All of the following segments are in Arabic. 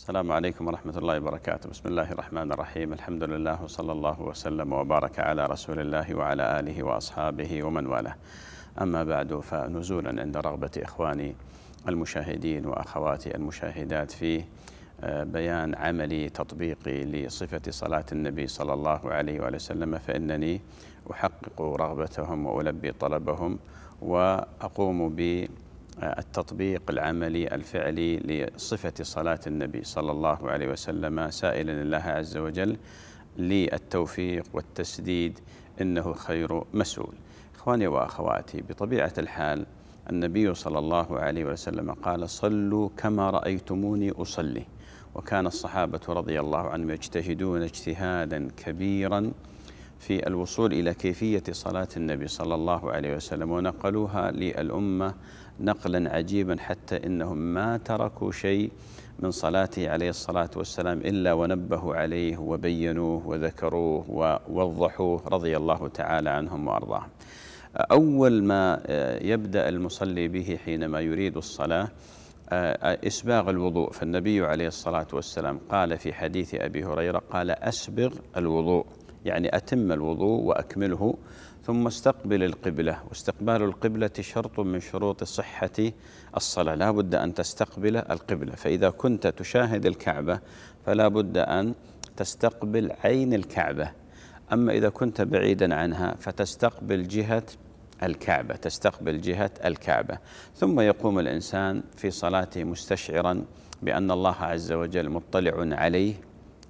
السلام عليكم ورحمة الله وبركاته بسم الله الرحمن الرحيم الحمد لله وصلى الله وسلم وبارك على رسول الله وعلى آله وأصحابه ومن والاه أما بعد فنزولا عند رغبة إخواني المشاهدين وأخواتي المشاهدات في آه، بيان عملي تطبيقي لصفة صلاة النبي صلى الله عليه وآله وسلم فإنني أحقق رغبتهم وألبي طلبهم وأقوم ب التطبيق العملي الفعلي لصفة صلاة النبي صلى الله عليه وسلم سائلا الله عز وجل للتوفيق والتسديد إنه خير مسؤول إخواني وأخواتي بطبيعة الحال النبي صلى الله عليه وسلم قال صلوا كما رأيتموني أصلي وكان الصحابة رضي الله عنهم يجتهدون اجتهادا كبيرا في الوصول إلى كيفية صلاة النبي صلى الله عليه وسلم ونقلوها للأمة نقلا عجيبا حتى انهم ما تركوا شيء من صلاته عليه الصلاه والسلام الا ونبهوا عليه وبينوه وذكروه ووضحوه رضي الله تعالى عنهم وارضاهم. اول ما آه، يبدا المصلي به حينما يريد الصلاه آه، آه، اسباغ الوضوء فالنبي عليه الصلاه والسلام قال في حديث ابي هريره قال اسبغ الوضوء يعني اتم الوضوء واكمله ثم استقبل القبلة واستقبال القبلة شرط من شروط صحة الصلاة لا بد أن تستقبل القبلة فإذا كنت تشاهد الكعبة فلا بد أن تستقبل عين الكعبة أما إذا كنت بعيدا عنها فتستقبل جهة الكعبة تستقبل جهة الكعبة ثم يقوم الإنسان في صلاته مستشعرا بأن الله عز وجل مطلع عليه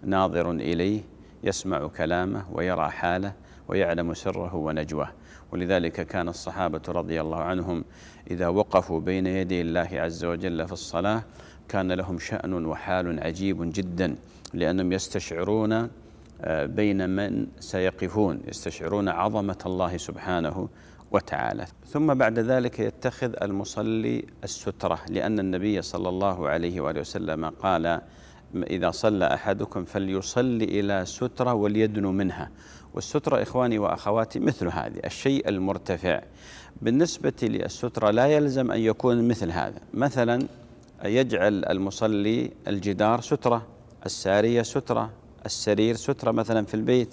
ناظر إليه يسمع كلامه ويرى حاله ويعلم سره ونجواه ولذلك كان الصحابة رضي الله عنهم إذا وقفوا بين يدي الله عز وجل في الصلاة كان لهم شأن وحال عجيب جدا لأنهم يستشعرون آه، بين من سيقفون يستشعرون عظمة الله سبحانه وتعالى ثم بعد ذلك يتخذ المصلي السترة لأن النبي صلى الله عليه وآله وسلم قال إذا صلى أحدكم فليصلي إلى سترة وليدنو منها والسترة إخواني وأخواتي مثل هذه الشيء المرتفع بالنسبة للسترة لا يلزم أن يكون مثل هذا مثلا يجعل المصلي الجدار سترة السارية سترة السرير سترة مثلا في البيت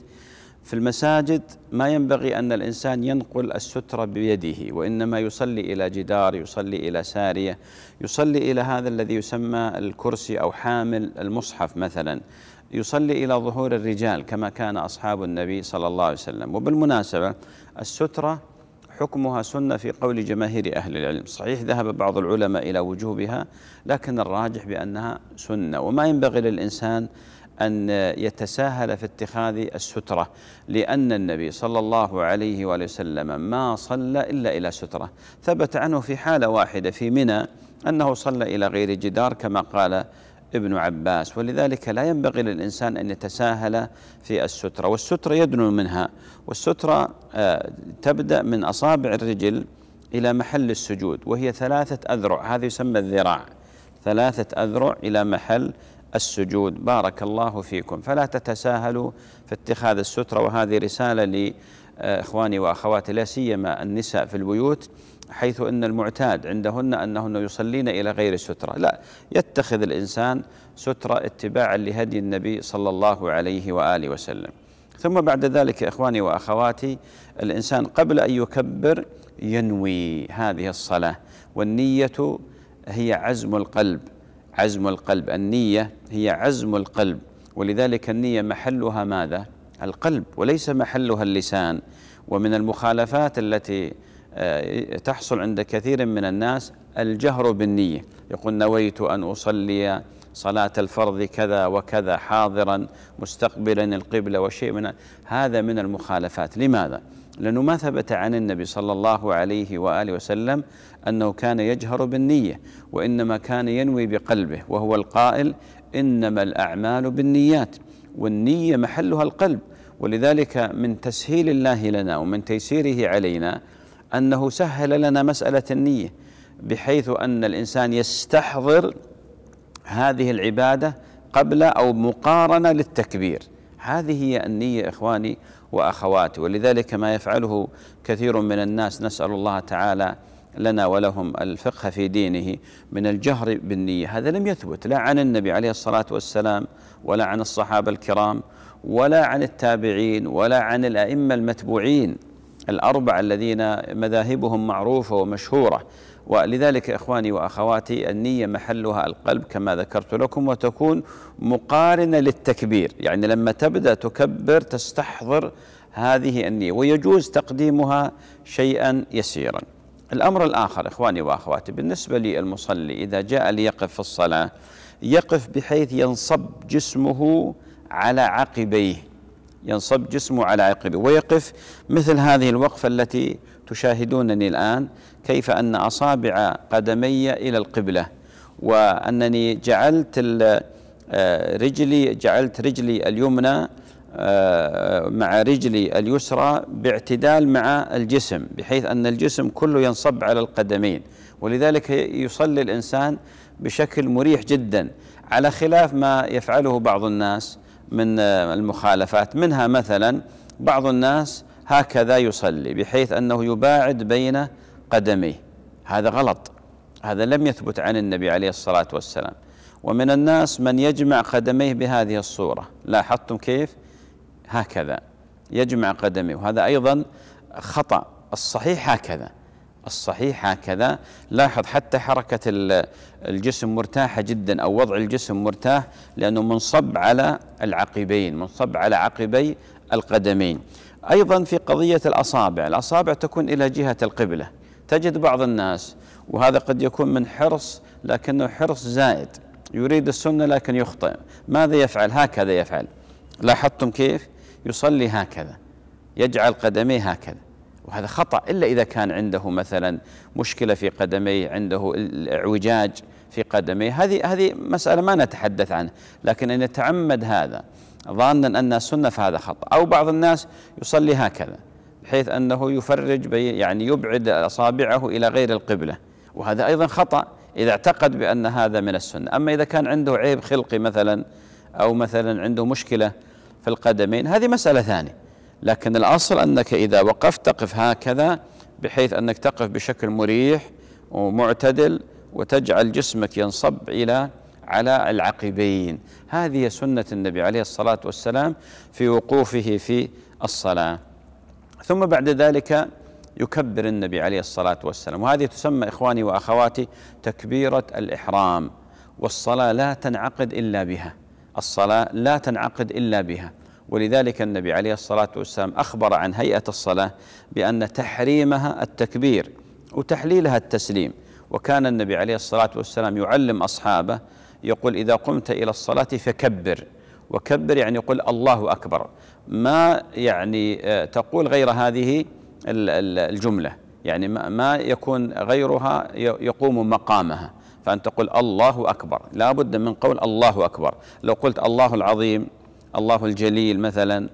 في المساجد ما ينبغي أن الإنسان ينقل السترة بيده وإنما يصلي إلى جدار يصلي إلى سارية يصلي إلى هذا الذي يسمى الكرسي أو حامل المصحف مثلا يصلي إلى ظهور الرجال كما كان أصحاب النبي صلى الله عليه وسلم وبالمناسبة السترة حكمها سنة في قول جماهير أهل العلم صحيح ذهب بعض العلماء إلى وجوبها لكن الراجح بأنها سنة وما ينبغي للإنسان أن يتساهل في اتخاذ السترة لأن النبي صلى الله عليه وآله وسلم ما صلى إلا إلى سترة ثبت عنه في حالة واحدة في منى أنه صلى إلى غير جدار كما قال ابن عباس ولذلك لا ينبغي للإنسان أن يتساهل في السترة والسترة يدنو منها والسترة آه، تبدأ من أصابع الرجل إلى محل السجود وهي ثلاثة أذرع هذا يسمى الذراع ثلاثة أذرع إلى محل السجود بارك الله فيكم فلا تتساهلوا في اتخاذ السترة وهذه رسالة لإخواني آه، وأخواتي لا سيما النساء في البيوت حيث أن المعتاد عندهن أنهن يصلين إلى غير سترة لا يتخذ الإنسان سترة اتباعا لهدي النبي صلى الله عليه وآله وسلم ثم بعد ذلك إخواني وأخواتي الإنسان قبل أن يكبر ينوي هذه الصلاة والنية هي عزم القلب عزم القلب النية هي عزم القلب ولذلك النية محلها ماذا؟ القلب وليس محلها اللسان ومن المخالفات التي آه، تحصل عند كثير من الناس الجهر بالنية يقول نويت أن أصلي صلاة الفرض كذا وكذا حاضرا مستقبلا القبلة وشيء من هذا من المخالفات لماذا؟ لأنه ما ثبت عن النبي صلى الله عليه وآله وسلم أنه كان يجهر بالنية وإنما كان ينوي بقلبه وهو القائل إنما الأعمال بالنيات والنية محلها القلب ولذلك من تسهيل الله لنا ومن تيسيره علينا أنه سهل لنا مسألة النية بحيث أن الإنسان يستحضر هذه العبادة قبل أو مقارنة للتكبير هذه هي النية إخواني وأخواتي ولذلك ما يفعله كثير من الناس نسأل الله تعالى لنا ولهم الفقه في دينه من الجهر بالنية هذا لم يثبت لا عن النبي عليه الصلاة والسلام ولا عن الصحابة الكرام ولا عن التابعين ولا عن الأئمة المتبوعين الأربعة الذين مذاهبهم معروفة ومشهورة ولذلك إخواني وأخواتي النية محلها القلب كما ذكرت لكم وتكون مقارنة للتكبير يعني لما تبدأ تكبر تستحضر هذه النية ويجوز تقديمها شيئا يسيرا الأمر الآخر إخواني وأخواتي بالنسبة للمصلي إذا جاء ليقف في الصلاة يقف بحيث ينصب جسمه على عقبيه ينصب جسمه على عقبه ويقف مثل هذه الوقفة التي تشاهدونني الآن كيف أن أصابع قدمي إلى القبلة وأنني جعلت آه، رجلي جعلت رجلي اليمنى آه، مع رجلي اليسرى باعتدال مع الجسم بحيث أن الجسم كله ينصب على القدمين ولذلك يصلي الإنسان بشكل مريح جدا على خلاف ما يفعله بعض الناس من آه، المخالفات منها مثلا بعض الناس هكذا يصلي بحيث أنه يباعد بين قدميه هذا غلط هذا لم يثبت عن النبي عليه الصلاة والسلام ومن الناس من يجمع قدميه بهذه الصورة لاحظتم كيف هكذا يجمع قدميه وهذا أيضا خطأ الصحيح هكذا الصحيح هكذا لاحظ حتى حركة الجسم مرتاحة جدا أو وضع الجسم مرتاح لأنه منصب على العقبين منصب على عقبي القدمين أيضا في قضية الأصابع الأصابع تكون إلى جهة القبلة تجد بعض الناس وهذا قد يكون من حرص لكنه حرص زائد يريد السنة لكن يخطئ ماذا يفعل هكذا يفعل لاحظتم كيف يصلي هكذا يجعل قدميه هكذا وهذا خطأ إلا إذا كان عنده مثلا مشكلة في قدميه عنده اعوجاج في قدميه هذه هذه مسألة ما نتحدث عنها لكن أن يتعمد هذا ظانا ان سنة فهذا خطأ أو بعض الناس يصلي هكذا بحيث أنه يفرج يعني يبعد أصابعه إلى غير القبلة وهذا أيضا خطأ إذا اعتقد بأن هذا من السنة أما إذا كان عنده عيب خلقي مثلا أو مثلا عنده مشكلة في القدمين هذه مسألة ثانية لكن الأصل أنك إذا وقفت تقف هكذا بحيث أنك تقف بشكل مريح ومعتدل وتجعل جسمك ينصب إلى على العقبين هذه سنة النبي عليه الصلاة والسلام في وقوفه في الصلاة ثم بعد ذلك يكبر النبي عليه الصلاة والسلام وهذه تسمى إخواني وأخواتي تكبيرة الإحرام والصلاة لا تنعقد إلا بها الصلاة لا تنعقد إلا بها ولذلك النبي عليه الصلاة والسلام أخبر عن هيئة الصلاة بأن تحريمها التكبير وتحليلها التسليم وكان النبي عليه الصلاة والسلام يعلم أصحابه يقول إذا قمت إلى الصلاة فكبر وكبر يعني قل الله أكبر ما يعني آه، تقول غير هذه الجملة يعني ما يكون غيرها يقوم مقامها فأن تقول الله أكبر لا بد من قول الله أكبر لو قلت الله العظيم الله الجليل مثلا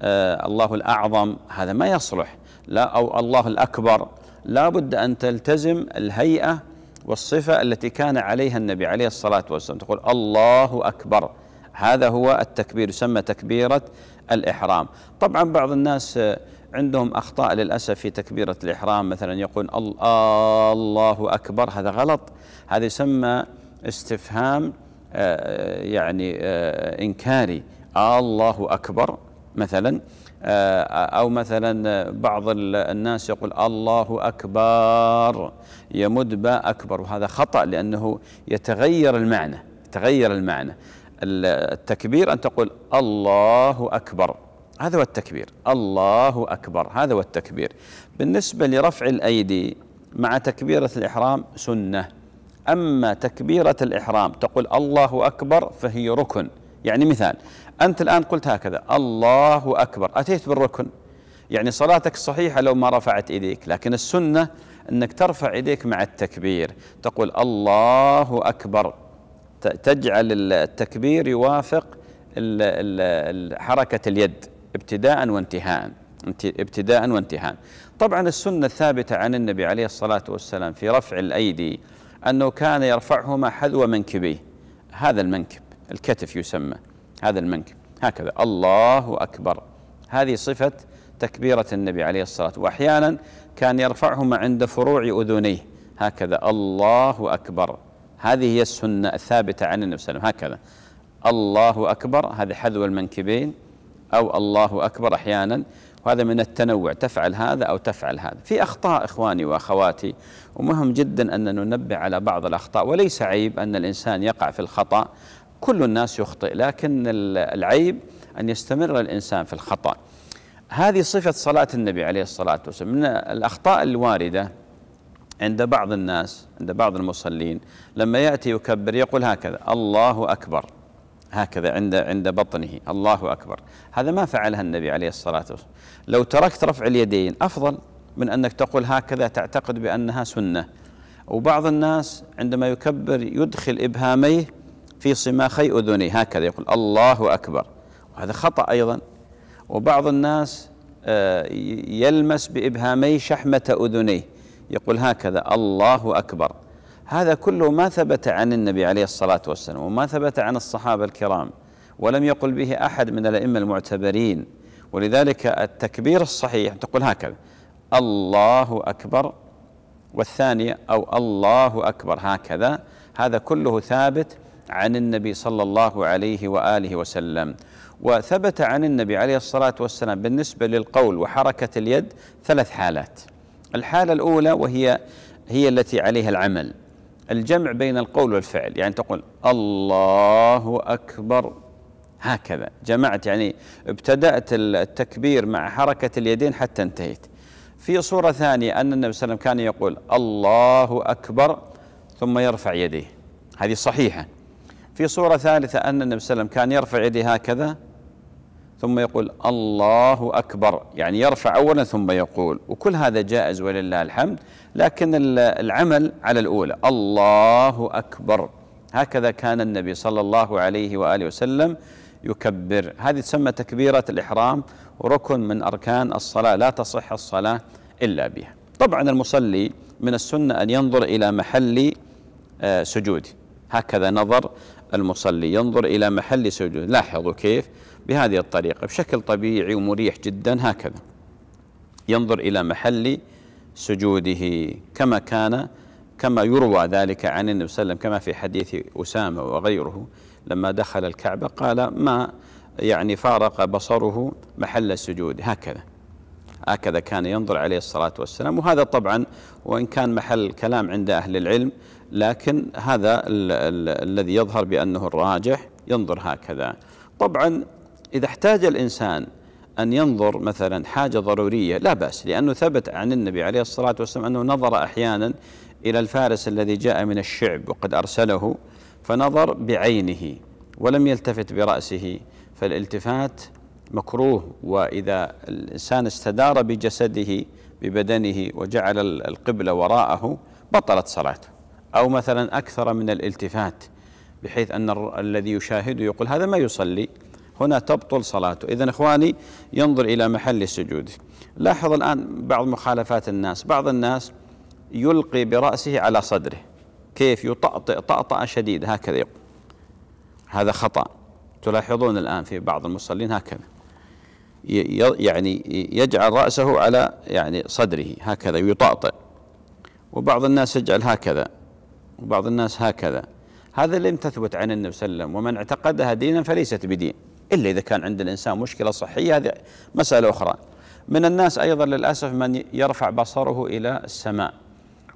آه، الله الأعظم هذا ما يصلح لا أو الله الأكبر لا بد أن تلتزم الهيئة والصفة التي كان عليها النبي عليه الصلاة والسلام تقول الله أكبر هذا هو التكبير يسمى تكبيرة الإحرام طبعا بعض الناس آه، عندهم أخطاء للأسف في تكبيرة الإحرام مثلا يقول آه، الله أكبر هذا غلط هذا يسمى استفهام يعني إنكاري الله أكبر مثلا آه، أو مثلا بعض الناس يقول الله أكبر يمد باء أكبر وهذا خطأ لأنه يتغير المعنى يتغير المعنى التكبير أن تقول الله أكبر هذا هو التكبير الله أكبر هذا هو التكبير بالنسبة لرفع الأيدي مع تكبيرة الإحرام سنة أما تكبيرة الإحرام تقول الله أكبر فهي ركن يعني مثال أنت الآن قلت هكذا الله أكبر أتيت بالركن يعني صلاتك صحيحة لو ما رفعت إيديك لكن السنة أنك ترفع إيديك مع التكبير تقول الله أكبر تجعل التكبير يوافق حركة اليد ابتداء وانتهاء ابتداء وانتهاء طبعا السنة الثابتة عن النبي عليه الصلاة والسلام في رفع الأيدي أنه كان يرفعهما حذو منكبيه هذا المنكب الكتف يسمى هذا المنكب هكذا الله أكبر هذه صفة تكبيرة النبي عليه الصلاة وأحيانا كان يرفعهما عند فروع أذنيه هكذا الله أكبر هذه هي السنة الثابتة عن النبي صلى الله عليه وسلم هكذا الله أكبر هذا حذو المنكبين أو الله أكبر أحيانا وهذا من التنوع تفعل هذا أو تفعل هذا في أخطاء إخواني وأخواتي ومهم جدا أن ننبه على بعض الأخطاء وليس عيب أن الإنسان يقع في الخطأ كل الناس يخطئ لكن العيب أن يستمر الإنسان في الخطأ هذه صفة صلاة النبي عليه الصلاة والسلام من الأخطاء الواردة عند بعض الناس عند بعض المصلين لما يأتي يكبر يقول هكذا الله أكبر هكذا عند عند بطنه الله أكبر هذا ما فعلها النبي عليه الصلاة والسلام لو تركت رفع اليدين أفضل من أنك تقول هكذا تعتقد بأنها سنة وبعض الناس عندما يكبر يدخل إبهاميه في صماخي أذني هكذا يقول الله أكبر وهذا خطأ أيضا وبعض الناس آه، يلمس بإبهامي شحمة أذنيه يقول هكذا الله أكبر هذا كله ما ثبت عن النبي عليه الصلاة والسلام وما ثبت عن الصحابة الكرام ولم يقل به أحد من الأئمة المعتبرين ولذلك التكبير الصحيح تقول هكذا الله أكبر والثانية أو الله أكبر هكذا هذا كله ثابت عن النبي صلى الله عليه واله وسلم وثبت عن النبي عليه الصلاه والسلام بالنسبه للقول وحركه اليد ثلاث حالات الحاله الاولى وهي هي التي عليها العمل الجمع بين القول والفعل يعني تقول الله اكبر هكذا جمعت يعني ابتدات التكبير مع حركه اليدين حتى انتهيت في صوره ثانيه ان النبي صلى الله عليه وسلم كان يقول الله اكبر ثم يرفع يديه هذه صحيحه في صورة ثالثة أن النبي صلى الله عليه وسلم كان يرفع يده هكذا ثم يقول الله أكبر يعني يرفع أولا ثم يقول وكل هذا جائز ولله الحمد لكن العمل على الأولى الله أكبر هكذا كان النبي صلى الله عليه وآله وسلم يكبر هذه تسمى تكبيرة الإحرام وركن من أركان الصلاة لا تصح الصلاة إلا بها طبعا المصلي من السنة أن ينظر إلى محل آه، سجوده هكذا نظر المصلي ينظر إلى محل سجود لاحظوا كيف بهذه الطريقة بشكل طبيعي ومريح جدا هكذا ينظر إلى محل سجوده كما كان كما يروى ذلك عن النبي صلى الله عليه وسلم كما في حديث أسامة وغيره لما دخل الكعبة قال ما يعني فارق بصره محل السجود هكذا هكذا كان ينظر عليه الصلاة والسلام وهذا طبعا وإن كان محل كلام عند أهل العلم لكن هذا ال ال الذي يظهر بأنه الراجح ينظر هكذا طبعا إذا احتاج الإنسان أن ينظر مثلا حاجة ضرورية لا بأس لأنه ثبت عن النبي عليه الصلاة والسلام أنه نظر أحيانا إلى الفارس الذي جاء من الشعب وقد أرسله فنظر بعينه ولم يلتفت برأسه فالالتفات مكروه وإذا الإنسان استدار بجسده ببدنه وجعل القبلة وراءه بطلت صلاته أو مثلا أكثر من الالتفات بحيث أن الذي يشاهده يقول هذا ما يصلي هنا تبطل صلاته إذا إخواني ينظر إلى محل السجود لاحظ الآن بعض مخالفات الناس بعض الناس يلقي برأسه على صدره كيف يطأطئ طأطأة شديدة هكذا يقول هذا خطأ تلاحظون الآن في بعض المصلين هكذا يعني يجعل رأسه على يعني صدره هكذا يطأطئ وبعض الناس يجعل هكذا وبعض الناس هكذا هذا لم تثبت عن النبي صلى الله عليه وسلم ومن اعتقدها دينا فليست بدين إلا إذا كان عند الإنسان مشكلة صحية هذه مسألة أخرى من الناس أيضا للأسف من يرفع بصره إلى السماء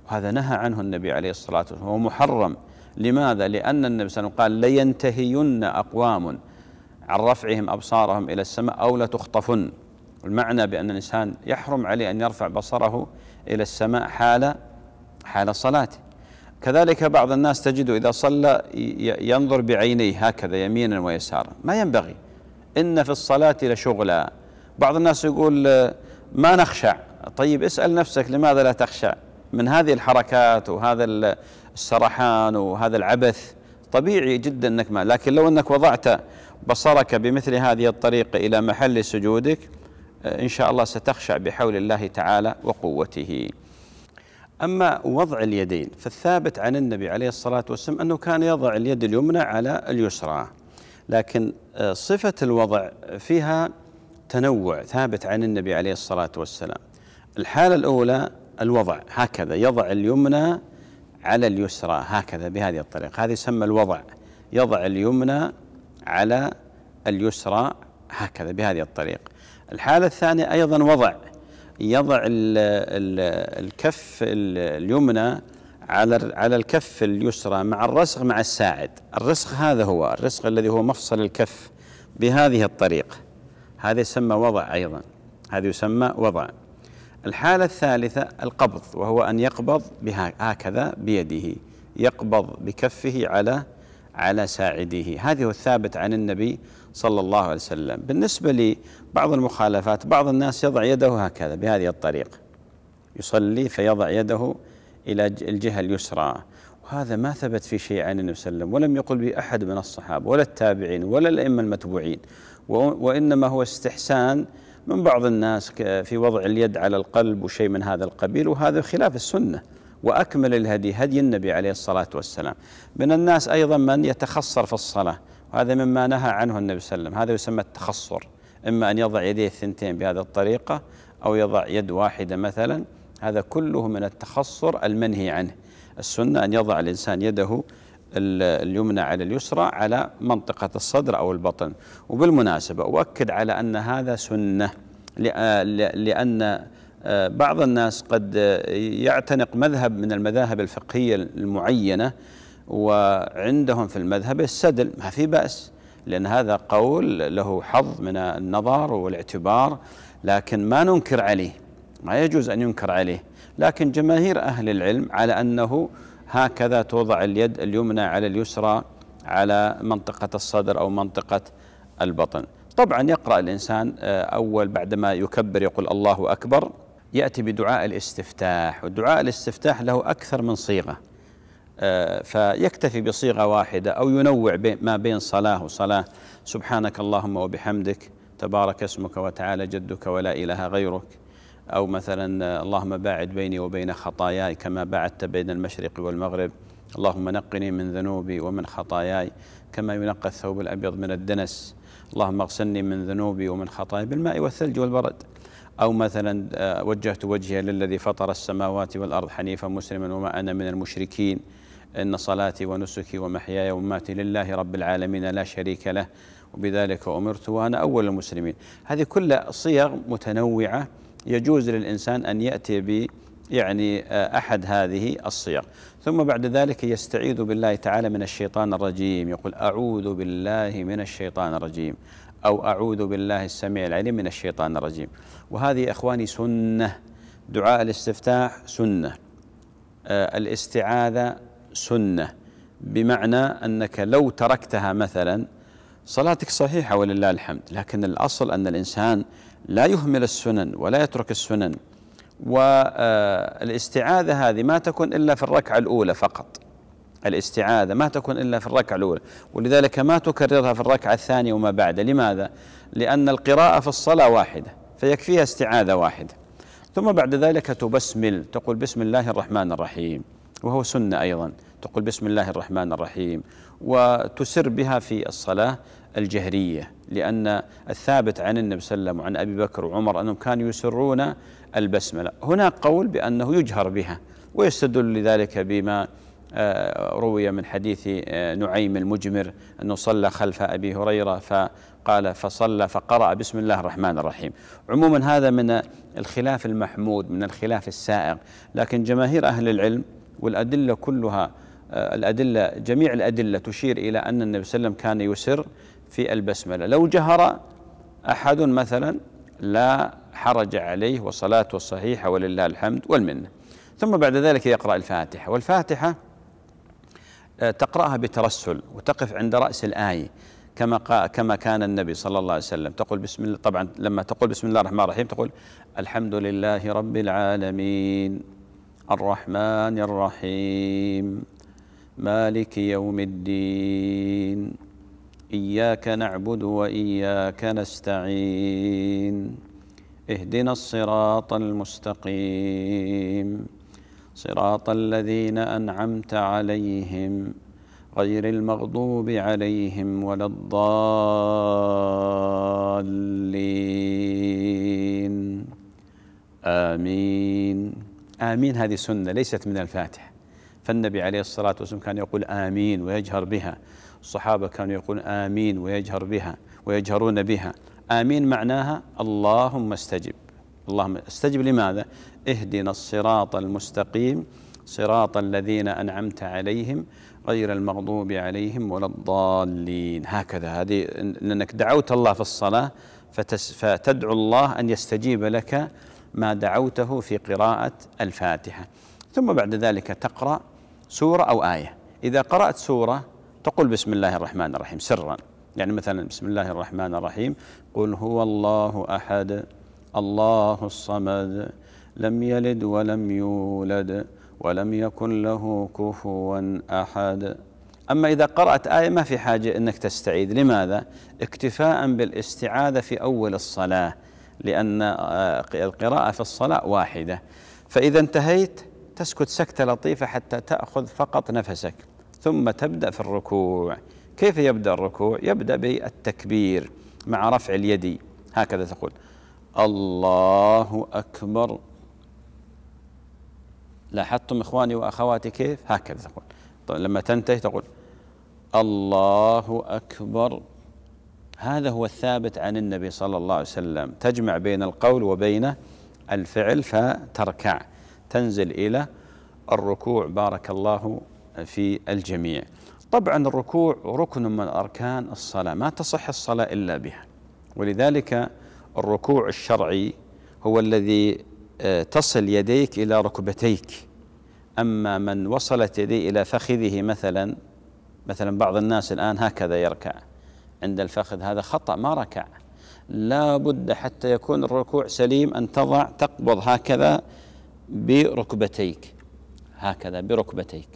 وهذا نهى عنه النبي عليه الصلاة والسلام هو محرم لماذا؟ لأن النبي صلى الله عليه وسلم قال لينتهين أقوام عن رفعهم أبصارهم إلى السماء أو لتخطفن المعنى بأن الإنسان يحرم عليه أن يرفع بصره إلى السماء حال حال صلاته كذلك بعض الناس تجد إذا صلى ينظر بعينيه هكذا يمينا ويسارا ما ينبغي إن في الصلاة لشغلا بعض الناس يقول ما نخشع طيب اسأل نفسك لماذا لا تخشع من هذه الحركات وهذا السرحان وهذا العبث طبيعي جدا انك ما لكن لو انك وضعت بصرك بمثل هذه الطريقه الى محل سجودك ان شاء الله ستخشع بحول الله تعالى وقوته. أما وضع اليدين فالثابت عن النبي عليه الصلاة والسلام أنه كان يضع اليد اليمنى على اليسرى لكن آه، صفة الوضع فيها تنوع ثابت عن النبي عليه الصلاة والسلام الحالة الأولى الوضع هكذا يضع اليمنى على اليسرى هكذا بهذه الطريقة هذه يسمى الوضع يضع اليمنى على اليسرى هكذا بهذه الطريقة الحالة الثانية أيضا وضع يضع الـ الـ الكف اليمنى على على الكف اليسرى مع الرسغ مع الساعد الرسغ هذا هو الرسغ الذي هو مفصل الكف بهذه الطريقة هذا يسمى وضع أيضا هذا يسمى وضع الحالة الثالثة القبض وهو أن يقبض بهكذا بيده يقبض بكفه على على ساعده هذه هو الثابت عن النبي صلى الله عليه وسلم بالنسبة لبعض المخالفات بعض الناس يضع يده هكذا بهذه الطريقة يصلي فيضع يده إلى الجهة اليسرى وهذا ما ثبت في شيء عن النبي صلى الله عليه وسلم ولم يقل به أحد من الصحابة ولا التابعين ولا الأئمة المتبوعين وإنما هو استحسان من بعض الناس في وضع اليد على القلب وشيء من هذا القبيل وهذا خلاف السنه وأكمل الهدي هدي النبي عليه الصلاة والسلام من الناس أيضا من يتخصر في الصلاة وهذا مما نهى عنه النبي صلى الله عليه وسلم هذا يسمى التخصر إما أن يضع يديه الثنتين بهذه الطريقة أو يضع يد واحدة مثلا هذا كله من التخصر المنهي عنه السنة أن يضع الإنسان يده اليمنى على اليسرى على منطقة الصدر أو البطن وبالمناسبة أؤكد على أن هذا سنة لأن بعض الناس قد يعتنق مذهب من المذاهب الفقهية المعينة وعندهم في المذهب السدل ما في بأس لأن هذا قول له حظ من النظر والاعتبار لكن ما ننكر عليه ما يجوز أن ينكر عليه لكن جماهير أهل العلم على أنه هكذا توضع اليد اليمنى على اليسرى على منطقة الصدر أو منطقة البطن طبعا يقرأ الإنسان آه، أول بعدما يكبر يقول الله أكبر يأتي بدعاء الاستفتاح ودعاء الاستفتاح له أكثر من صيغة آه، فيكتفي بصيغة واحدة أو ينوع ما بين صلاة وصلاة سبحانك اللهم وبحمدك تبارك اسمك وتعالى جدك ولا إله غيرك أو مثلا آه، اللهم باعد بيني وبين خطاياي كما باعدت بين المشرق والمغرب اللهم نقني من ذنوبي ومن خطاياي كما ينقى الثوب الأبيض من الدنس اللهم اغسلني من ذنوبي ومن خطاياي بالماء والثلج والبرد أو مثلا آه، وجهت وجهي للذي فطر السماوات والأرض حنيفا مسلما وما أنا من المشركين إن صلاتي ونسكي ومحياي ومماتي لله رب العالمين لا شريك له وبذلك أمرت وأنا أول المسلمين هذه كلها صيغ متنوعة يجوز للإنسان أن يأتي ب يعني آه، أحد هذه الصيغ ثم بعد ذلك يستعيذ بالله تعالى من الشيطان الرجيم يقول أعوذ بالله من الشيطان الرجيم أو أعوذ بالله السميع العليم من الشيطان الرجيم وهذه إخواني سنة دعاء الاستفتاح سنة آه، الاستعاذة سنة بمعنى أنك لو تركتها مثلا صلاتك صحيحة ولله الحمد لكن الأصل أن الإنسان لا يهمل السنن ولا يترك السنن والاستعاذة آه، هذه ما تكون إلا في الركعة الأولى فقط الاستعاذة ما تكون إلا في الركعة الأولى ولذلك ما تكررها في الركعة الثانية وما بعد لماذا؟ لأن القراءة في الصلاة واحدة فيكفيها استعاذة واحدة ثم بعد ذلك تبسمل تقول بسم الله الرحمن الرحيم وهو سنة أيضا تقول بسم الله الرحمن الرحيم وتسر بها في الصلاة الجهرية لأن الثابت عن النبي صلى الله عليه وسلم وعن أبي بكر وعمر أنهم كانوا يسرون البسملة هناك قول بأنه يجهر بها ويستدل لذلك بما آه، روي من حديث آه، نعيم المجمر أنه صلى خلف أبي هريرة فقال فصلى فقرأ بسم الله الرحمن الرحيم عموما هذا من الخلاف المحمود من الخلاف السائغ لكن جماهير أهل العلم والأدلة كلها آه، الأدلة جميع الأدلة تشير إلى أن النبي صلى الله عليه وسلم كان يسر في البسملة لو جهر أحد مثلا لا حرج عليه وصلاته الصحيحة ولله الحمد والمنة ثم بعد ذلك يقرأ الفاتحة والفاتحة آه، تقرأها بترسل وتقف عند رأس الآية كما كما كان النبي صلى الله عليه وسلم تقول بسم الله طبعا لما تقول بسم الله الرحمن الرحيم تقول الحمد لله رب العالمين الرحمن الرحيم مالك يوم الدين إياك نعبد وإياك نستعين اهدنا الصراط المستقيم صراط الذين انعمت عليهم غير المغضوب عليهم ولا الضالين امين امين هذه سنه ليست من الفاتح فالنبي عليه الصلاه والسلام كان يقول امين ويجهر بها الصحابه كانوا يقول امين ويجهر بها ويجهرون بها امين معناها اللهم استجب اللهم استجب لماذا اهدنا الصراط المستقيم صراط الذين أنعمت عليهم غير المغضوب عليهم ولا الضالين هكذا هذه أنك دعوت الله في الصلاة فتدعو الله أن يستجيب لك ما دعوته في قراءة الفاتحة ثم بعد ذلك تقرأ سورة أو آية إذا قرأت سورة تقول بسم الله الرحمن الرحيم سرا يعني مثلا بسم الله الرحمن الرحيم قل هو الله أحد الله الصمد لم يلد ولم يولد ولم يكن له كفوا احد اما اذا قرات ايه ما في حاجه انك تستعيد لماذا اكتفاء بالاستعاذه في اول الصلاه لان آه، القراءه في الصلاه واحده فاذا انتهيت تسكت سكته لطيفه حتى تاخذ فقط نفسك ثم تبدا في الركوع كيف يبدا الركوع يبدا بالتكبير مع رفع اليد هكذا تقول الله اكبر لاحظتم إخواني وأخواتي كيف هكذا تقول طيب لما تنتهي تقول الله أكبر هذا هو الثابت عن النبي صلى الله عليه وسلم تجمع بين القول وبين الفعل فتركع تنزل إلى الركوع بارك الله في الجميع طبعا الركوع ركن من أركان الصلاة ما تصح الصلاة إلا بها ولذلك الركوع الشرعي هو الذي آه، تصل يديك إلى ركبتيك أما من وصلت يديه إلى فخذه مثلا مثلا بعض الناس الآن هكذا يركع عند الفخذ هذا خطأ ما ركع لا بد حتى يكون الركوع سليم أن تضع تقبض هكذا بركبتيك هكذا بركبتيك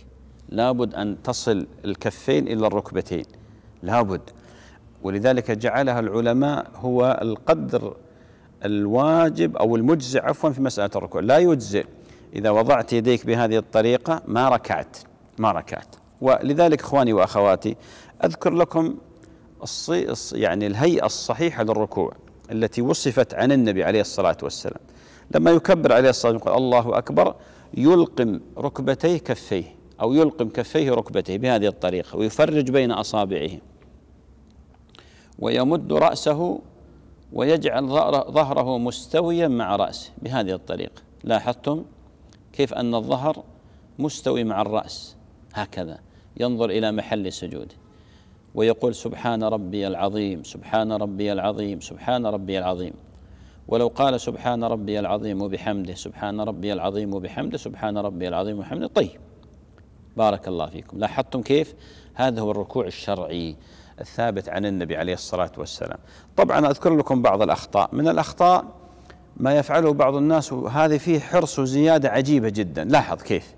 لابد أن تصل الكفين إلى الركبتين لابد ولذلك جعلها العلماء هو القدر الواجب أو المجزع عفوا في مسألة الركوع لا يجزئ إذا وضعت يديك بهذه الطريقة ما ركعت ما ركعت ولذلك إخواني وأخواتي أذكر لكم الصي... يعني الهيئة الصحيحة للركوع التي وصفت عن النبي عليه الصلاة والسلام لما يكبر عليه الصلاة والسلام يقول الله أكبر يلقم ركبتيه كفيه أو يلقم كفيه ركبتيه بهذه الطريقة ويفرج بين أصابعه ويمد رأسه ويجعل ظهره مستويا مع رأسه بهذه الطريقة لاحظتم كيف أن الظهر مستوي مع الرأس هكذا ينظر إلى محل سجوده ويقول سبحان ربي العظيم سبحان ربي العظيم سبحان ربي العظيم ولو قال سبحان ربي العظيم وبحمده سبحان ربي العظيم وبحمده سبحان ربي العظيم وبحمده طيب بارك الله فيكم لاحظتم كيف هذا هو الركوع الشرعي الثابت عن النبي عليه الصلاه والسلام. طبعا اذكر لكم بعض الاخطاء، من الاخطاء ما يفعله بعض الناس وهذه فيه حرص وزياده عجيبه جدا، لاحظ كيف.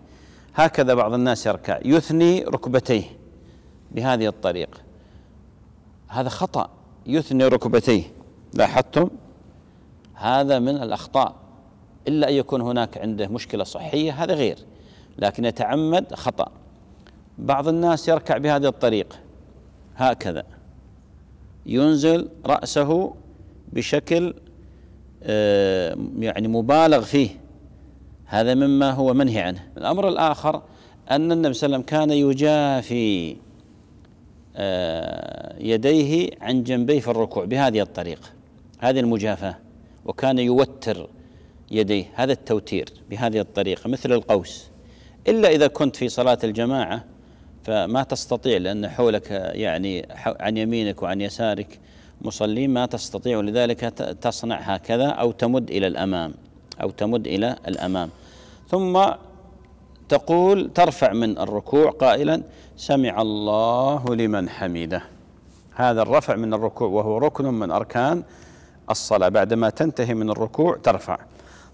هكذا بعض الناس يركع، يثني ركبتيه بهذه الطريقه. هذا خطأ يثني ركبتيه، لاحظتم؟ هذا من الاخطاء الا ان يكون هناك عنده مشكله صحيه هذا غير لكن يتعمد خطا بعض الناس يركع بهذه الطريقه هكذا ينزل رأسه بشكل آه، يعني مبالغ فيه هذا مما هو منهي عنه الأمر الآخر أن النبي صلى الله عليه وسلم كان يجافي آه، يديه عن جنبيه في الركوع بهذه الطريقة هذه المجافاة وكان يوتر يديه هذا التوتير بهذه الطريقة مثل القوس إلا إذا كنت في صلاة الجماعة فما تستطيع لأن حولك يعني عن يمينك وعن يسارك مصلين ما تستطيع لذلك تصنع هكذا أو تمد إلى الأمام أو تمد إلى الأمام ثم تقول ترفع من الركوع قائلا سمع الله لمن حمده هذا الرفع من الركوع وهو ركن من أركان الصلاة بعدما تنتهي من الركوع ترفع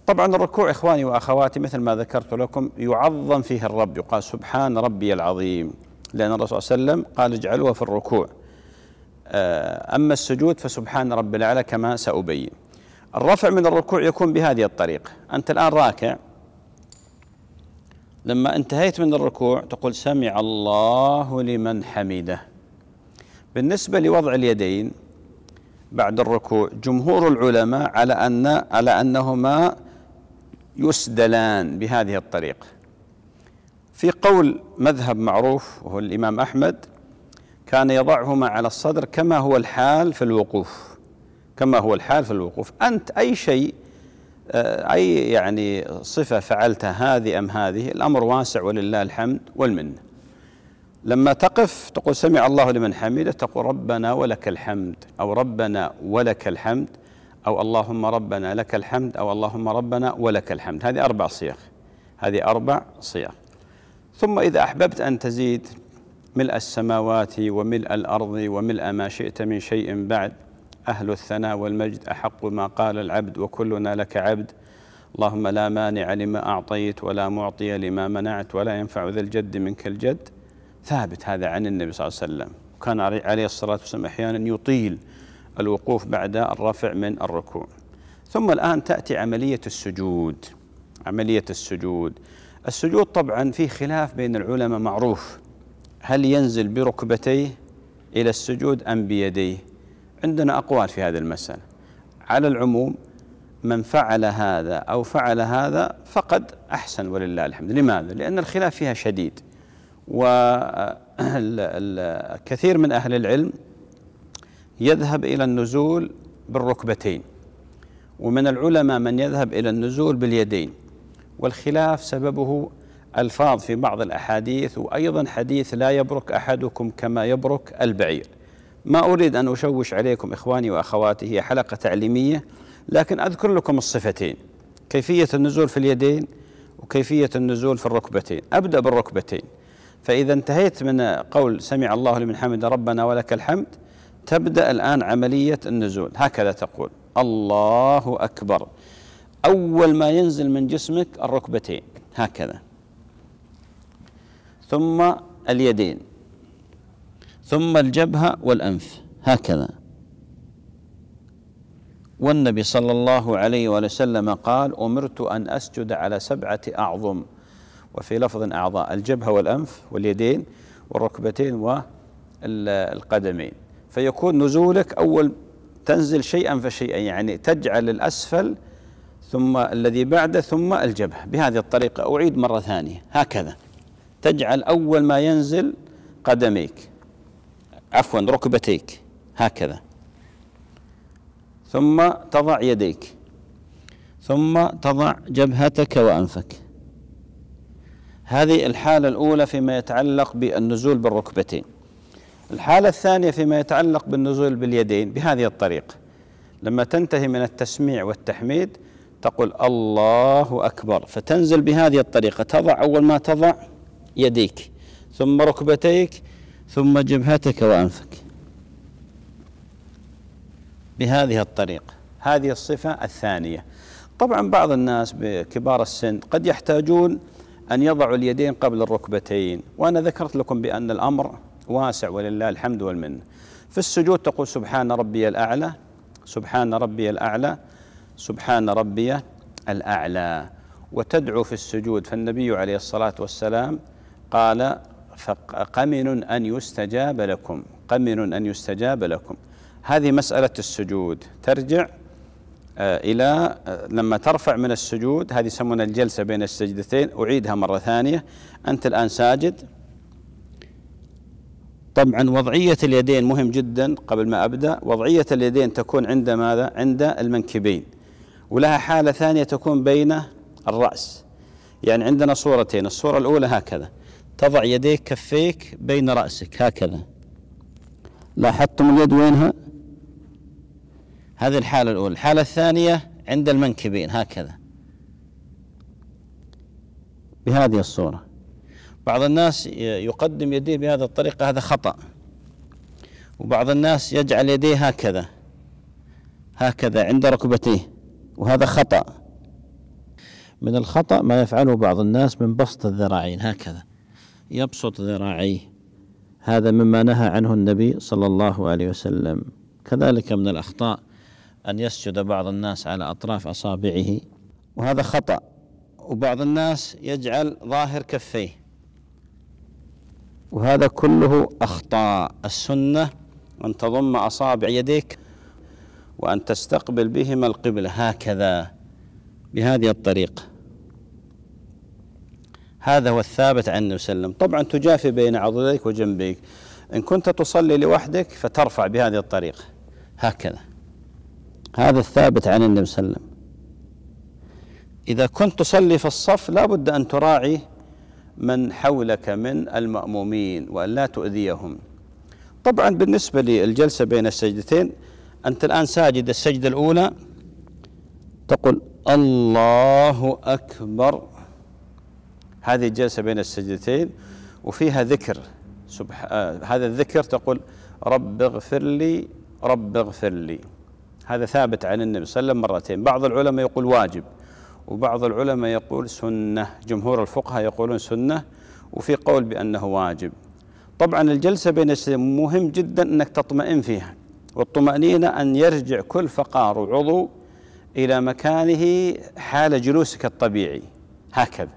طبعا الركوع إخواني وأخواتي مثل ما ذكرت لكم يعظم فيه الرب يقال سبحان ربي العظيم لأن الرسول صلى الله عليه وسلم قال اجعلوها في الركوع آه، أما السجود فسبحان رب الأعلى كما سأبين الرفع من الركوع يكون بهذه الطريقة أنت الآن راكع لما انتهيت من الركوع تقول سمع الله لمن حمده بالنسبة لوضع اليدين بعد الركوع جمهور العلماء على أن على أنهما يسدلان بهذه الطريقة في قول مذهب معروف وهو الإمام أحمد كان يضعهما على الصدر كما هو الحال في الوقوف كما هو الحال في الوقوف أنت أي شيء آه، أي يعني صفة فعلتها هذه أم هذه الأمر واسع ولله الحمد والمنة لما تقف تقول سمع الله لمن حمده تقول ربنا ولك الحمد أو ربنا ولك الحمد أو اللهم ربنا لك الحمد أو اللهم ربنا ولك الحمد هذه أربع صيغ هذه أربع صيغ ثم إذا أحببت أن تزيد ملء السماوات وملء الأرض وملء ما شئت من شيء بعد أهل الثناء والمجد أحق ما قال العبد وكلنا لك عبد اللهم لا مانع لما أعطيت ولا معطي لما منعت ولا ينفع ذا الجد منك الجد ثابت هذا عن النبي صلى الله عليه وسلم وكان عليه الصلاة والسلام أحيانا يطيل الوقوف بعد الرفع من الركوع ثم الآن تأتي عملية السجود عملية السجود السجود طبعا في خلاف بين العلماء معروف هل ينزل بركبتيه إلى السجود أم بيديه عندنا أقوال في هذه المسألة على العموم من فعل هذا أو فعل هذا فقد أحسن ولله الحمد لماذا؟ لأن الخلاف فيها شديد وكثير من أهل العلم يذهب إلى النزول بالركبتين ومن العلماء من يذهب إلى النزول باليدين والخلاف سببه ألفاظ في بعض الأحاديث وأيضا حديث لا يبرك أحدكم كما يبرك البعير ما أريد أن أشوش عليكم إخواني وأخواتي هي حلقة تعليمية لكن أذكر لكم الصفتين كيفية النزول في اليدين وكيفية النزول في الركبتين أبدأ بالركبتين فإذا انتهيت من قول سمع الله لمن حمد ربنا ولك الحمد تبدأ الآن عملية النزول هكذا تقول الله أكبر أول ما ينزل من جسمك الركبتين هكذا ثم اليدين ثم الجبهة والأنف هكذا والنبي صلى الله عليه وسلم قال أمرت أن أسجد على سبعة أعظم وفي لفظ أعضاء الجبهة والأنف واليدين والركبتين والقدمين فيكون نزولك أول تنزل شيئا فشيئا يعني تجعل الأسفل ثم الذي بعده ثم الجبهة بهذه الطريقة أعيد مرة ثانية هكذا تجعل أول ما ينزل قدميك عفوا ركبتيك هكذا ثم تضع يديك ثم تضع جبهتك وأنفك هذه الحالة الأولى فيما يتعلق بالنزول بالركبتين الحالة الثانية فيما يتعلق بالنزول باليدين بهذه الطريقة لما تنتهي من التسميع والتحميد تقول الله أكبر فتنزل بهذه الطريقة تضع أول ما تضع يديك ثم ركبتيك ثم جبهتك وأنفك بهذه الطريقة هذه الصفة الثانية طبعا بعض الناس بكبار السن قد يحتاجون أن يضعوا اليدين قبل الركبتين وأنا ذكرت لكم بأن الأمر واسع ولله الحمد والمنه في السجود تقول سبحان ربي الاعلى سبحان ربي الاعلى سبحان ربي الاعلى وتدعو في السجود فالنبي عليه الصلاه والسلام قال فقمن ان يستجاب لكم قمن ان يستجاب لكم هذه مساله السجود ترجع آه، إلى آه، لما ترفع من السجود هذه يسمونها الجلسة بين السجدتين أعيدها مرة ثانية أنت الآن ساجد طبعا وضعية اليدين مهم جدا قبل ما أبدأ وضعية اليدين تكون عند ماذا؟ عند المنكبين ولها حالة ثانية تكون بين الرأس يعني عندنا صورتين الصورة الأولى هكذا تضع يديك كفيك بين رأسك هكذا لاحظتم اليد وينها؟ هذه الحالة الأولى الحالة الثانية عند المنكبين هكذا بهذه الصورة بعض الناس يقدم يديه بهذه الطريقة هذا خطأ وبعض الناس يجعل يديه هكذا هكذا عند ركبتيه وهذا خطأ من الخطأ ما يفعله بعض الناس من بسط الذراعين هكذا يبسط ذراعيه هذا مما نهى عنه النبي صلى الله عليه وسلم كذلك من الأخطاء أن يسجد بعض الناس على أطراف أصابعه وهذا خطأ وبعض الناس يجعل ظاهر كفيه وهذا كله أخطاء السنة أن تضم أصابع يديك وأن تستقبل بهما القبلة هكذا بهذه الطريقة هذا هو الثابت عن النبي صلى الله عليه وسلم طبعا تجافي بين عضديك وجنبيك إن كنت تصلي لوحدك فترفع بهذه الطريقة هكذا هذا الثابت عن النبي صلى الله عليه وسلم إذا كنت تصلي في الصف لا بد أن تراعي من حولك من المأمومين وأن لا تؤذيهم طبعا بالنسبة للجلسة بين السجدتين أنت الآن ساجد السجدة الأولى تقول الله أكبر هذه الجلسة بين السجدتين وفيها ذكر سبح... آه هذا الذكر تقول رب اغفر لي رب اغفر لي هذا ثابت عن النبي صلى الله عليه وسلم مرتين بعض العلماء يقول واجب وبعض العلماء يقول سنة جمهور الفقهاء يقولون سنة وفي قول بأنه واجب طبعا الجلسة بين الشيخين مهم جدا أنك تطمئن فيها والطمأنينة أن يرجع كل فقار وعضو إلى مكانه حال جلوسك الطبيعي هكذا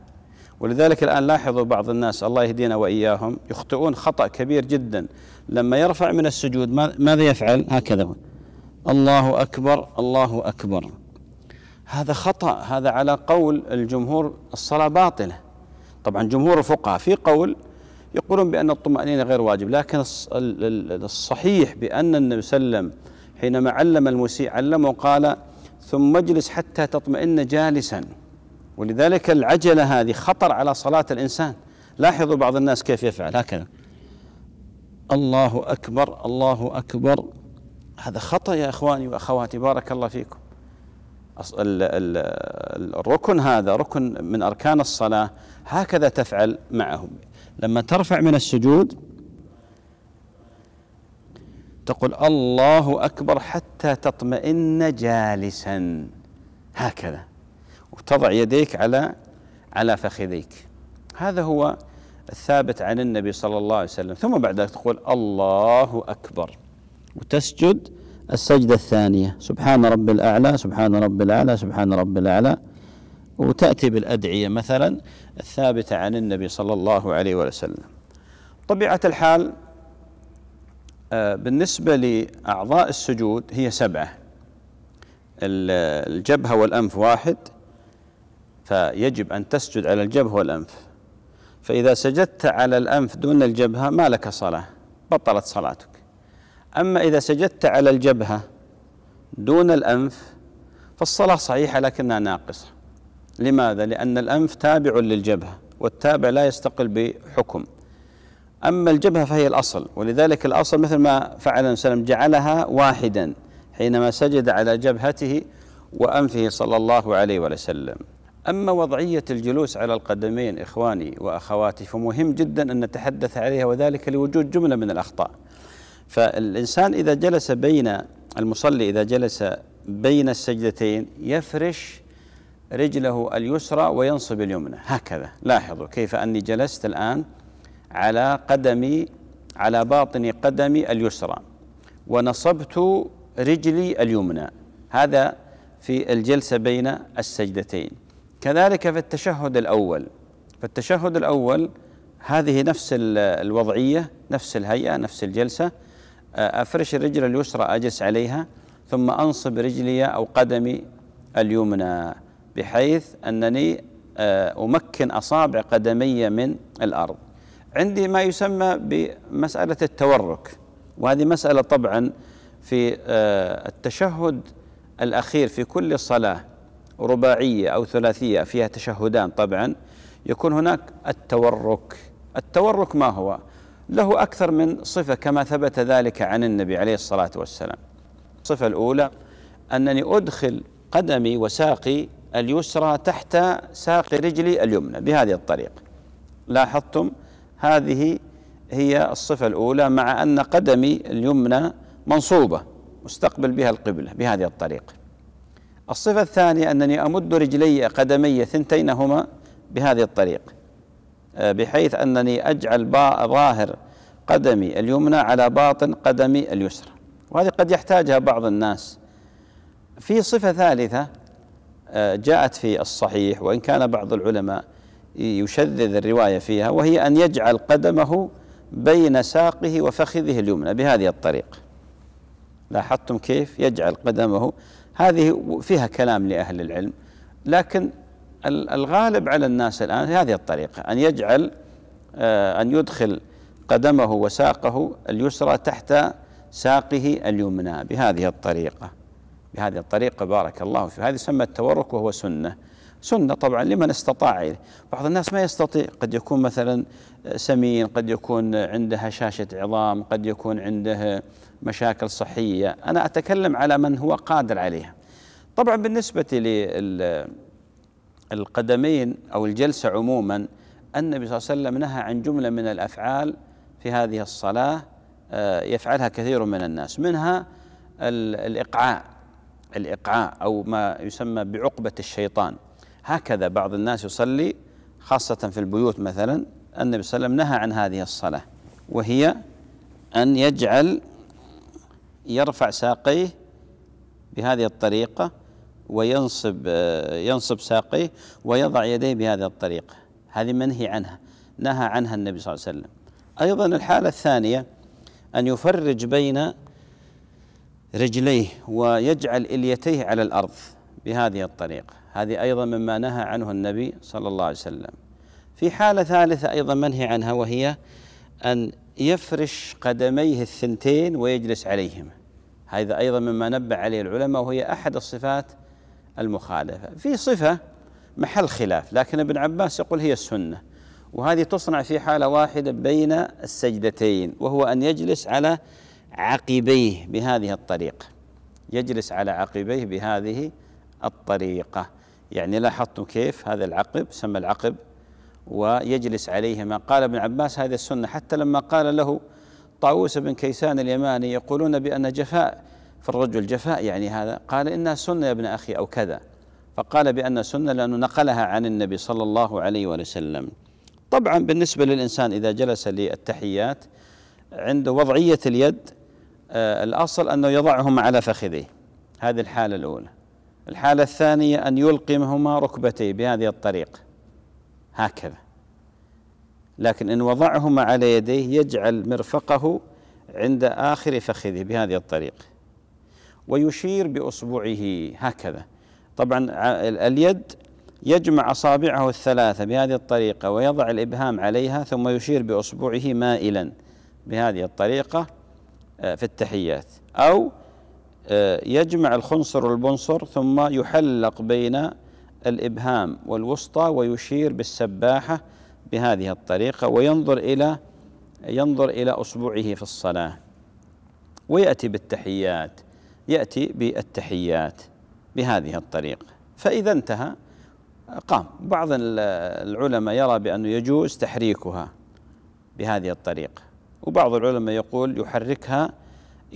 ولذلك الآن لاحظوا بعض الناس الله يهدينا وإياهم يخطئون خطأ كبير جدا لما يرفع من السجود ماذا يفعل هكذا الله أكبر الله أكبر هذا خطأ هذا على قول الجمهور الصلاة باطلة طبعا جمهور الفقهاء في قول يقولون بأن الطمأنينة غير واجب لكن الصحيح بأن النبي صلى الله عليه وسلم حينما علم المسيء علمه قال ثم اجلس حتى تطمئن جالسا ولذلك العجلة هذه خطر على صلاة الإنسان لاحظوا بعض الناس كيف يفعل هكذا الله أكبر الله أكبر هذا خطأ يا إخواني وأخواتي بارك الله فيكم الركن هذا ركن من أركان الصلاة هكذا تفعل معهم لما ترفع من السجود تقول الله أكبر حتى تطمئن جالسا هكذا وتضع يديك على على فخذيك هذا هو الثابت عن النبي صلى الله عليه وسلم ثم بعد ذلك تقول الله أكبر وتسجد السجدة الثانية سبحان رب الأعلى سبحان رب الأعلى سبحان رب الأعلى وتأتي بالأدعية مثلا الثابتة عن النبي صلى الله عليه وسلم طبيعة الحال آه، بالنسبة لأعضاء السجود هي سبعة الجبهة والأنف واحد فيجب أن تسجد على الجبهة والأنف فإذا سجدت على الأنف دون الجبهة ما لك صلاة بطلت صلاتك أما إذا سجدت على الجبهة دون الأنف فالصلاة صحيحة لكنها ناقصة لماذا؟ لأن الأنف تابع للجبهة والتابع لا يستقل بحكم أما الجبهة فهي الأصل ولذلك الأصل مثل ما فعل النبي صلى الله عليه وسلم جعلها واحدا حينما سجد على جبهته وأنفه صلى الله عليه وسلم أما وضعية الجلوس على القدمين إخواني وأخواتي فمهم جدا أن نتحدث عليها وذلك لوجود جملة من الأخطاء فالإنسان إذا جلس بين المصلي إذا جلس بين السجدتين يفرش رجله اليسرى وينصب اليمنى هكذا لاحظوا كيف أني جلست الآن على قدمي على باطن قدمي اليسرى ونصبت رجلي اليمنى هذا في الجلسة بين السجدتين كذلك في التشهد الأول فالتشهد الأول هذه نفس الوضعية نفس الهيئة نفس الجلسة آه، أفرش الرجل اليسرى أجلس عليها ثم أنصب رجلي أو قدمي اليمنى بحيث أنني آه، أمكن أصابع قدمي من الأرض عندي ما يسمى بمسألة التورك وهذه مسألة طبعا في آه، التشهد الأخير في كل صلاة رباعية أو ثلاثية فيها تشهدان طبعا يكون هناك التورك التورك ما هو؟ له أكثر من صفة كما ثبت ذلك عن النبي عليه الصلاة والسلام الصفة الأولى أنني أدخل قدمي وساقي اليسرى تحت ساق رجلي اليمنى بهذه الطريقة لاحظتم هذه هي الصفة الأولى مع أن قدمي اليمنى منصوبة مستقبل بها القبلة بهذه الطريقة الصفة الثانية أنني أمد رجلي قدمي ثنتينهما بهذه الطريقة آه، بحيث أنني أجعل ظاهر قدمي اليمنى على باطن قدمي اليسرى وهذه قد يحتاجها بعض الناس في صفة ثالثة آه، جاءت في الصحيح وإن كان بعض العلماء يشذذ الرواية فيها وهي أن يجعل قدمه بين ساقه وفخذه اليمنى بهذه الطريقة لاحظتم كيف يجعل قدمه هذه فيها كلام لأهل العلم لكن الغالب على الناس الآن هذه الطريقة أن يجعل آه، أن يدخل قدمه وساقه اليسرى تحت ساقه اليمنى بهذه الطريقة بهذه الطريقة بارك الله في هذه سمى التورك وهو سنة سنة طبعا لمن استطاع إليه بعض الناس ما يستطيع قد يكون مثلا آه، سمين قد يكون عنده هشاشة عظام قد يكون عنده مشاكل صحية أنا أتكلم على من هو قادر عليها طبعا بالنسبة لل القدمين أو الجلسة عموما النبي صلى الله عليه وسلم نهى عن جملة من الأفعال في هذه الصلاة آه، يفعلها كثير من الناس منها الإقعاء الإقعاء أو ما يسمى بعقبة الشيطان هكذا بعض الناس يصلي خاصة في البيوت مثلا النبي صلى الله عليه وسلم نهى عن هذه الصلاة وهي أن يجعل يرفع ساقيه بهذه الطريقة وينصب آه، ينصب ساقيه ويضع يديه بهذه الطريقة هذه منهي عنها نهى عنها النبي صلى الله عليه وسلم أيضا الحالة الثانية أن يفرج بين رجليه ويجعل إليتيه على الأرض بهذه الطريقة هذه أيضا مما نهى عنه النبي صلى الله عليه وسلم في حالة ثالثة أيضا منهي عنها وهي أن يفرش قدميه الثنتين ويجلس عليهما هذا أيضا مما نبه عليه العلماء وهي أحد الصفات المخالفة في صفة محل خلاف لكن ابن عباس يقول هي السنة وهذه تصنع في حالة واحدة بين السجدتين وهو أن يجلس على عقبيه بهذه الطريقة يجلس على عقبيه بهذه الطريقة يعني لاحظتم كيف هذا العقب سمى العقب ويجلس عليهما قال ابن عباس هذه السنة حتى لما قال له طاووس بن كيسان اليماني يقولون بأن جفاء فالرجل جفاء يعني هذا قال إنها سنة يا ابن أخي أو كذا فقال بأن سنة لأنه نقلها عن النبي صلى الله عليه وسلم طبعا بالنسبة للإنسان إذا جلس للتحيات عنده وضعية اليد آه، الأصل أنه يضعهما على فخذه هذه الحالة الأولى الحالة الثانية أن يلقمهما ركبتيه بهذه الطريقة هكذا لكن إن وضعهما على يديه يجعل مرفقه عند آخر فخذه بهذه الطريقة ويشير باصبعه هكذا طبعا اليد يجمع اصابعه الثلاثه بهذه الطريقه ويضع الابهام عليها ثم يشير باصبعه مائلا بهذه الطريقه آه، في التحيات او آه، يجمع الخنصر والبنصر ثم يحلق بين الابهام والوسطى ويشير بالسباحه بهذه الطريقه وينظر الى ينظر الى اصبعه في الصلاه وياتي بالتحيات يأتي بالتحيات بهذه الطريقة فإذا انتهى قام بعض العلماء يرى بأنه يجوز تحريكها بهذه الطريقة وبعض العلماء يقول يحركها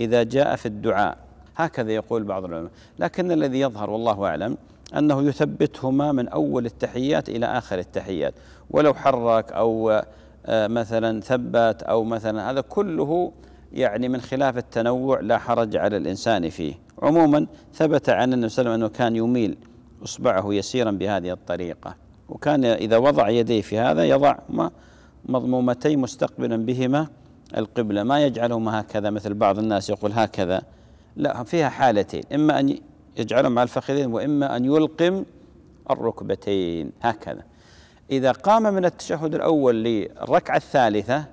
إذا جاء في الدعاء هكذا يقول بعض العلماء لكن الذي يظهر والله أعلم أنه يثبتهما من أول التحيات إلى آخر التحيات ولو حرك أو آه، مثلا ثبت أو مثلا هذا كله يعني من خلاف التنوع لا حرج على الإنسان فيه عموما ثبت عن النبي صلى الله عليه وسلم أنه كان يميل إصبعه يسيرا بهذه الطريقة وكان إذا وضع يديه في هذا يضع مضمومتي مستقبلا بهما القبلة ما يجعلهما هكذا مثل بعض الناس يقول هكذا لا فيها حالتين إما أن يجعلهم على الفخذين وإما أن يلقم الركبتين هكذا إذا قام من التشهد الأول للركعة الثالثة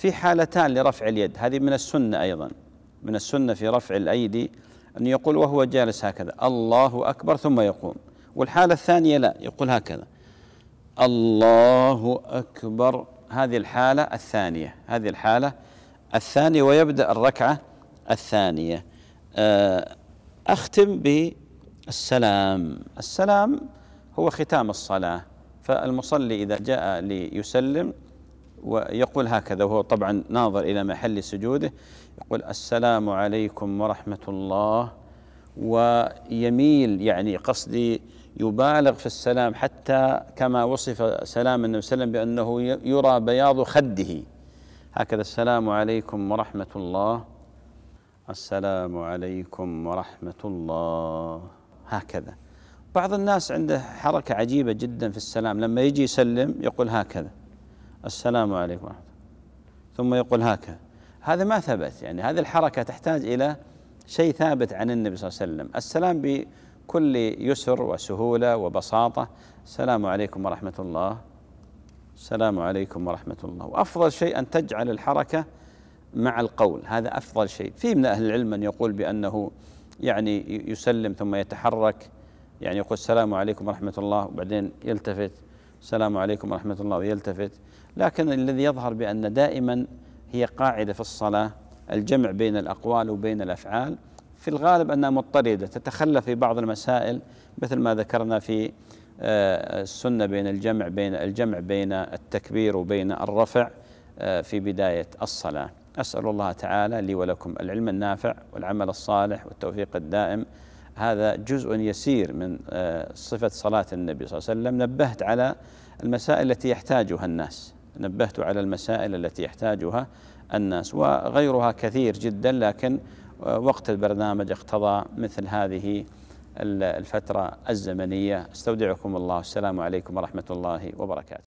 في حالتان لرفع اليد هذه من السنة أيضا من السنة في رفع الأيدي أن يقول وهو جالس هكذا الله أكبر ثم يقوم والحالة الثانية لا يقول هكذا الله أكبر هذه الحالة الثانية هذه الحالة الثانية ويبدأ الركعة الثانية آه، أختم بالسلام السلام هو ختام الصلاة فالمصلي إذا جاء ليسلم ويقول هكذا وهو طبعا ناظر إلى محل سجوده يقول السلام عليكم ورحمة الله ويميل يعني قصدي يبالغ في السلام حتى كما وصف سلام النبي صلى الله عليه وسلم بأنه يرى بياض خده هكذا السلام عليكم ورحمة الله السلام عليكم ورحمة الله هكذا بعض الناس عنده حركة عجيبة جدا في السلام لما يجي يسلم يقول هكذا السلام عليكم ورحمة الله ثم يقول هكذا هذا ما ثبت يعني هذه الحركة تحتاج إلى شيء ثابت عن النبي صلى الله عليه وسلم السلام بكل يسر وسهولة وبساطة السلام عليكم ورحمة الله السلام عليكم ورحمة الله وأفضل شيء أن تجعل الحركة مع القول هذا أفضل شيء في من أهل العلم من يقول بأنه يعني يسلم ثم يتحرك يعني يقول السلام عليكم ورحمة الله وبعدين يلتفت السلام عليكم ورحمة الله ويلتفت لكن الذي يظهر بأن دائما هي قاعدة في الصلاة الجمع بين الأقوال وبين الأفعال في الغالب أنها مضطردة تتخلى في بعض المسائل مثل ما ذكرنا في آه، السنة بين الجمع بين الجمع بين التكبير وبين الرفع آه، في بداية الصلاة أسأل الله تعالى لي ولكم العلم النافع والعمل الصالح والتوفيق الدائم هذا جزء يسير من آه، صفة صلاة النبي صلى الله عليه وسلم نبهت على المسائل التي يحتاجها الناس نبهت على المسائل التي يحتاجها الناس وغيرها كثير جدا لكن آه، وقت البرنامج اقتضى مثل هذه الفترة الزمنية استودعكم الله السلام عليكم ورحمة الله وبركاته